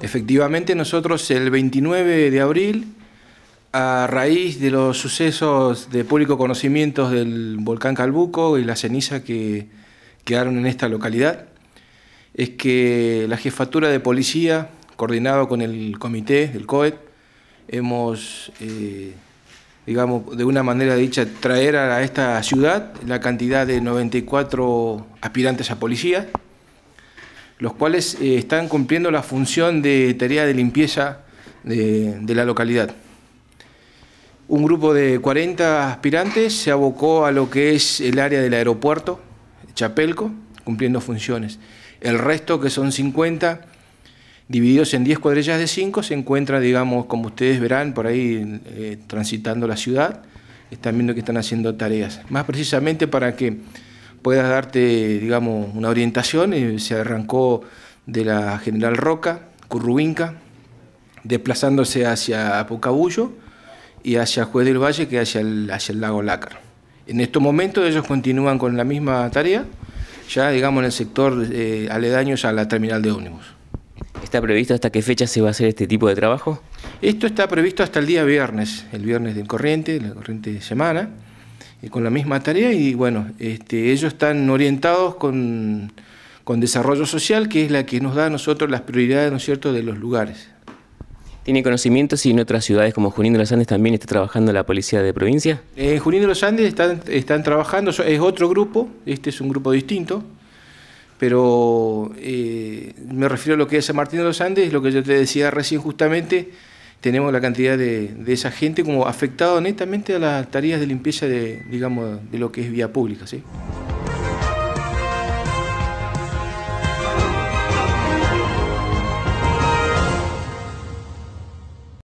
Efectivamente, nosotros el 29 de abril, a raíz de los sucesos de público conocimiento del volcán Calbuco y la ceniza que quedaron en esta localidad, es que la jefatura de policía, coordinado con el comité del COET, hemos, eh, digamos, de una manera dicha, traer a esta ciudad la cantidad de 94 aspirantes a policía los cuales eh, están cumpliendo la función de tarea de limpieza de, la localidad. Un grupo de 40 aspirantes se abocó a lo que es el área del aeropuerto, Chapelco, cumpliendo funciones. El resto, que son 50, divididos en 10 cuadrillas de 5, se encuentra, digamos, como ustedes verán, por ahí eh, transitando la ciudad, están viendo que están haciendo tareas. Más precisamente para que pueda darte, digamos, una orientación. Eh, se arrancó de la General Roca, Currubinca, desplazándose hacia Pocabullo y hacia Juez del Valle, que hacia hacia el lago Lácar. En estos momentos ellos continúan con la misma tarea, ya digamos en el sector eh, aledaños a la terminal de ómnibus. ¿Está previsto hasta qué fecha se va a hacer este tipo de trabajo? Esto está previsto hasta el día viernes, el viernes de corriente, la corriente de semana. Eh, con la misma tarea y bueno, este, ellos están orientados con, con, desarrollo social, que es la que nos da a nosotros las prioridades, ¿no es cierto?, de los lugares. ¿Tiene conocimientos si en otras ciudades como Junín de los Andes también está trabajando la policía de provincia? En Junín de los Andes están, trabajando, es otro grupo, este es un grupo distinto, pero eh, me refiero a lo que es Martín de los Andes, lo que yo te decía recién justamente, tenemos la cantidad de, esa gente como afectado netamente a las tareas de limpieza de, digamos, de lo que es vía pública. ¿sí?